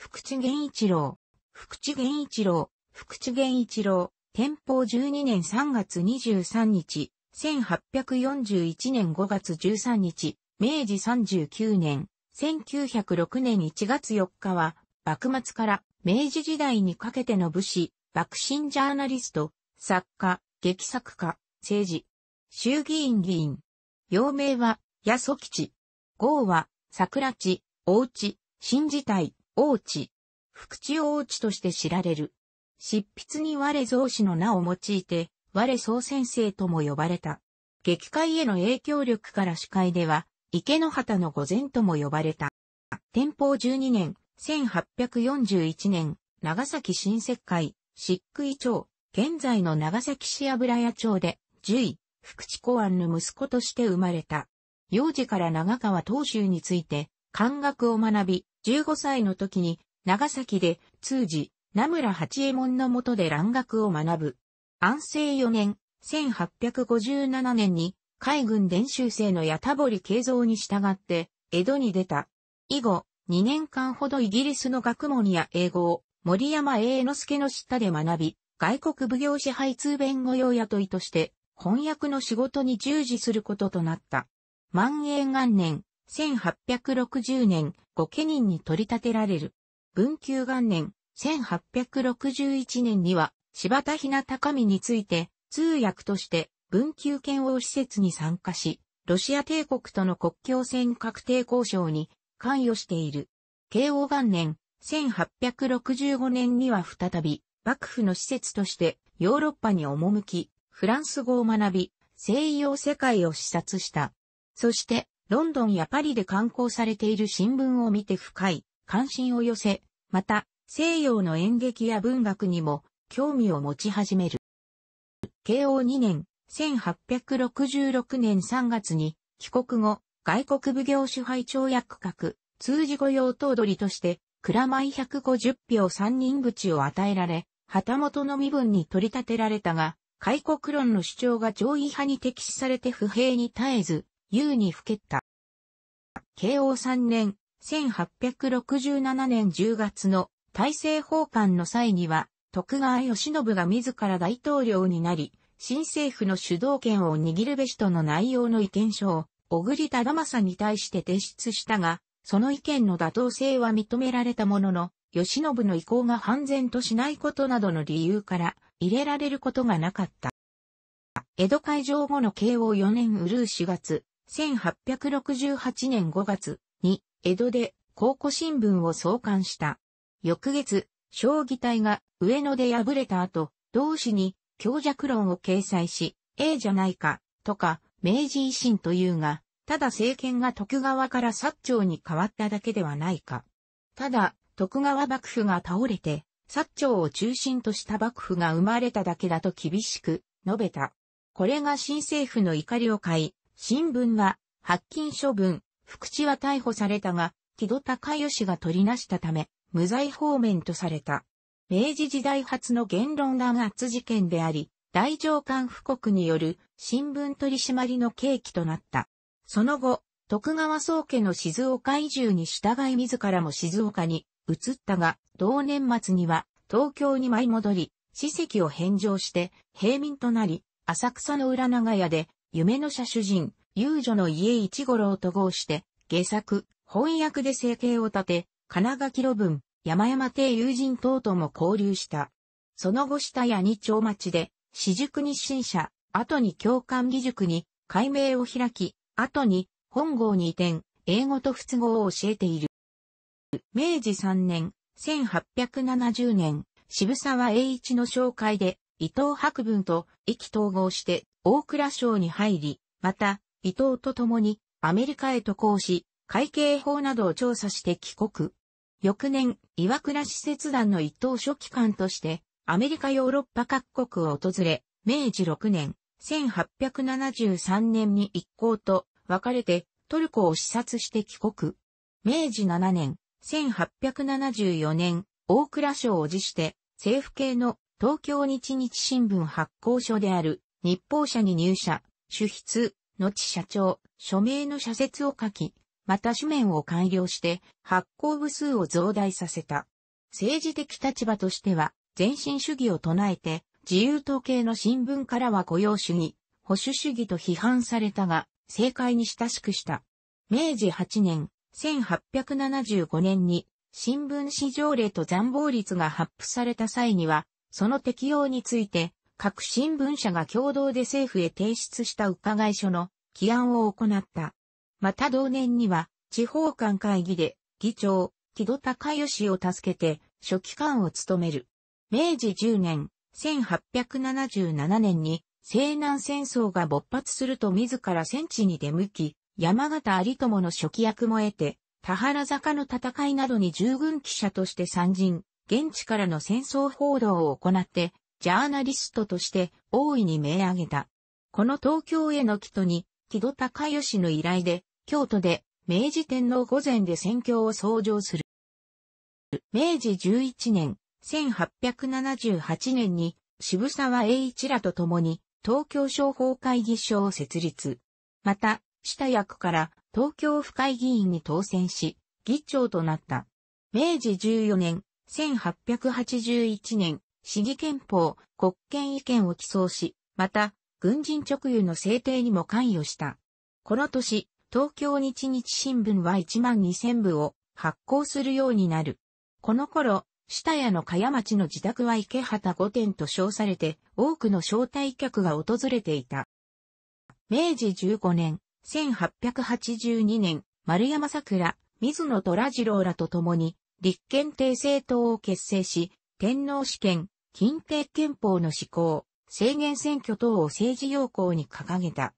福地源一郎、福地源一郎、福地源一郎、天保12年3月23日、1841年5月13日、明治39年、1906年1月4日は、幕末から明治時代にかけての武士、幕臣ジャーナリスト、作家、劇作家、政治、衆議院議員。陽明は、八曽吉。号は、桜地、大地、新時代。大地、福地大地として知られる。執筆に我造氏の名を用いて、我総先生とも呼ばれた。劇界への影響力から司会では、池の旗の御前とも呼ばれた。天保12年、1841年、長崎新石会、漆喰町、現在の長崎市油屋町で、獣医、福地公安の息子として生まれた。幼児から長川当州について、漢学を学び、15歳の時に長崎で通じ、名村八右衛門のもとで蘭学を学ぶ。安政4年、1857年に海軍練習生の矢田堀慶三に従って江戸に出た。以後、2年間ほどイギリスの学問や英語を森山栄之助の下で学び、外国奉行支配通弁護用雇いとして翻訳の仕事に従事することとなった。万永元年、1860年、御家人に取り立てられる。文久元年、1861年には、柴田ひな高見について、通訳として、文久県王施設に参加し、ロシア帝国との国境線確定交渉に関与している。慶応元年、1865年には再び、幕府の施設としてヨーロッパに赴き、フランス語を学び、西洋世界を視察した。そして、ロンドンやパリで刊行されている新聞を見て深い関心を寄せ、また西洋の演劇や文学にも興味を持ち始める。慶応2年、1866年3月に帰国後、外国奉行支配長役格、通事御用頭取として、蔵米150票三人口を与えられ、旗本の身分に取り立てられたが、開国論の主張が上位派に適視されて不平に耐えず、優にふけった。慶応3年、1867年10月の大政奉還の際には、徳川義信が自ら大統領になり、新政府の主導権を握るべしとの内容の意見書を、小栗忠政に対して提出したが、その意見の妥当性は認められたものの、義信の意向が判然としないことなどの理由から、入れられることがなかった。江戸会場後の慶応4年うるう4月、1868年5月に江戸で考古新聞を創刊した。翌月、将棋隊が上野で敗れた後、同紙に強弱論を掲載し、ええじゃないか、とか、明治維新というが、ただ政権が徳川から薩長に変わっただけではないか。ただ、徳川幕府が倒れて、薩長を中心とした幕府が生まれただけだと厳しく述べた。これが新政府の怒りを買い、新聞は、発禁処分、福地は逮捕されたが、木戸孝義が取りなしたため、無罪方面とされた。明治時代初の言論弾圧事件であり、大上官布告による新聞取締りの契機となった。その後、徳川宗家の静岡移住に従い自らも静岡に移ったが、同年末には東京に舞い戻り、史跡を返上して平民となり、浅草の裏長屋で夢の社主人、遊女の家一五郎と号して、下作、翻訳で生計を立て、金垣路文、山山亭友人等とも交流した。その後下谷二丁町で、私塾日新社、後に教官義塾に、改名を開き、後に、本郷に移転、英語と仏語を教えている。明治3年、1870年、渋沢栄一の紹介で、伊藤博文と意気統合して、大蔵省に入り、また、伊藤と共にアメリカへ渡航し、会計法などを調査して帰国。翌年、岩倉使節団の伊藤書記官として、アメリカヨーロッパ各国を訪れ、明治6年、1873年に一行と別れてトルコを視察して帰国。明治7年、1874年、大蔵省を辞して、政府系の東京日日新聞発行所である日報社に入社、主筆、後社長、署名の社説を書き、また紙面を改良して発行部数を増大させた。政治的立場としては、前進主義を唱えて、自由統計の新聞からは雇用主義、保守主義と批判されたが、政界に親しくした。明治8年、1875年に、新聞市場例と残暴率が発布された際には、その適用について、各新聞社が共同で政府へ提出した伺い書の起案を行った。また同年には、地方官会議で、議長、木戸孝義を助けて、書記官を務める。明治10年、1877年に、西南戦争が勃発すると自ら戦地に出向き、山形有友の初期役も得て、田原坂の戦いなどに従軍記者として参陣、現地からの戦争報道を行って、ジャーナリストとして大いに名上げた。この東京への帰途に、木戸孝義の依頼で、京都で明治天皇御前で選挙を創上する。明治11年、1878年に渋沢栄一らと共に東京商法会議所を設立。また、下役から東京府会議員に当選し、議長となった。明治14年、1881年、市議憲法、国権意見を起草し、また、軍人直輸の制定にも関与した。この年、東京日日新聞は1万2000部を発行するようになる。この頃、下屋の茅町の自宅は池畑御殿と称されて、多くの招待客が訪れていた。明治15年、1882年、丸山桜、水野虎次郎らと共に、立憲帝政党を結成し、天皇試験、近帝憲法の施行、制限選挙等を政治要項に掲げた。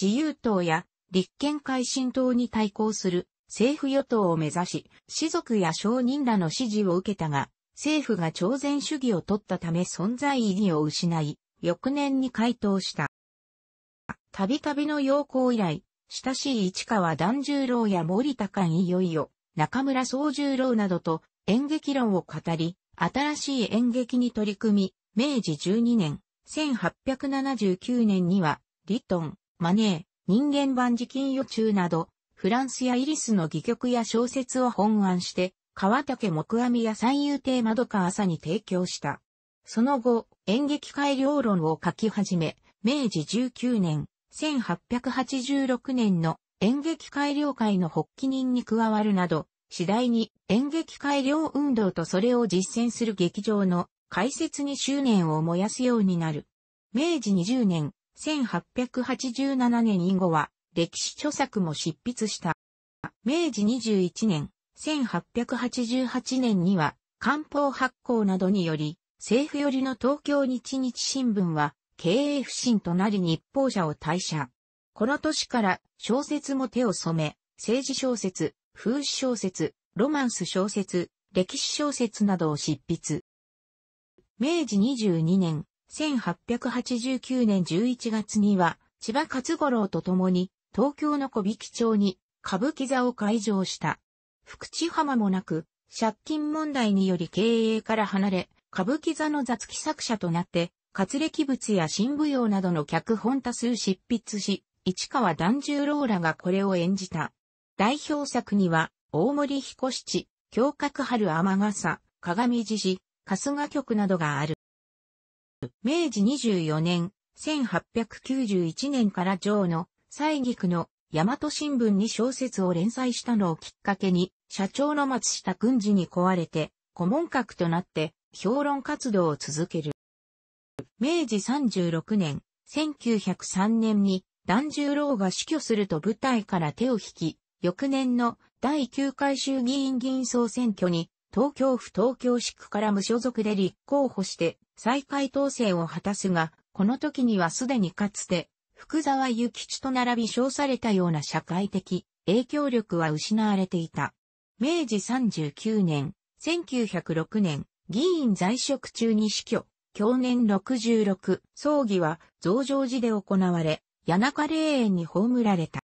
自由党や立憲改進党に対抗する政府与党を目指し、士族や商人らの支持を受けたが、政府が朝鮮主義を取ったため存在意義を失い、翌年に回答した。たびたびの要項以来、親しい市川團十郎や森高いよいよ、中村総十郎などと演劇論を語り、新しい演劇に取り組み、明治12年、1879年には、リトン、マネー、人間版時金予中など、フランスやイリスの戯曲や小説を本案して、川竹木阿弥や三遊亭窓川朝に提供した。その後、演劇改良論を書き始め、明治19年、1886年の演劇改良会の発起人に加わるなど、次第に演劇改良運動とそれを実践する劇場の開設に執念を燃やすようになる。明治20年、1887年以後は歴史著作も執筆した。明治21年、1888年には官報発行などにより、政府寄りの東京日日新聞は経営不振となり日報社を退社。この年から小説も手を染め、政治小説、風刺小説、ロマンス小説、歴史小説などを執筆。明治22年、1889年11月には、千葉勝五郎と共に、東京の小引町に、歌舞伎座を開場した。福知浜もなく、借金問題により経営から離れ、歌舞伎座の雑記作者となって、活歴物や新舞踊などの脚本多数執筆し、市川團十郎らがこれを演じた。代表作には、大森彦七、京角春天笠、鏡獅子、春日局などがある。明治24年、1891年から上の、西菊区の、大和新聞に小説を連載したのをきっかけに、社長の松下軍事に壊れて、顧問格となって、評論活動を続ける。明治36年、1903年に、團十郎が死去すると舞台から手を引き、翌年の第9回衆議院議員総選挙に、東京府東京市区から無所属で立候補して、再開当選を果たすが、この時にはすでにかつて、福沢諭吉と並び称されたような社会的影響力は失われていた。明治39年、1906年、議員在職中に死去、去年66、葬儀は増上寺で行われ、谷中霊園に葬られた。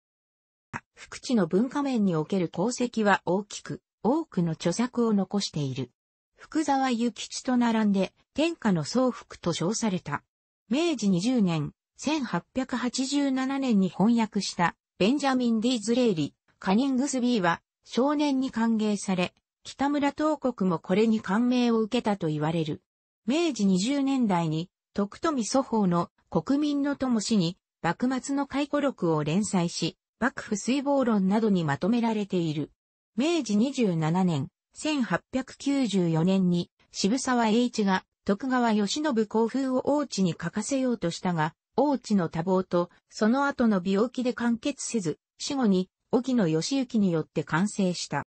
福地の文化面における功績は大きく、多くの著作を残している。福沢諭吉と並んで、天下の総福と称された。明治20年、1887年に翻訳した、ベンジャミン・ディ・ズレイリ、カニングスビーは、少年に歓迎され、北村東国もこれに感銘を受けたと言われる。明治20年代に、徳富祖法の国民の友氏に、幕末の回顧録を連載し、幕府水防論などにまとめられている。明治27年、1894年に渋沢栄一が徳川義信興風を王地に書かせようとしたが、王地の多忙とその後の病気で完結せず、死後に沖野義行によって完成した。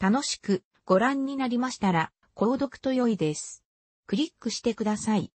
楽しくご覧になりましたら、購読と良いです。クリックしてください。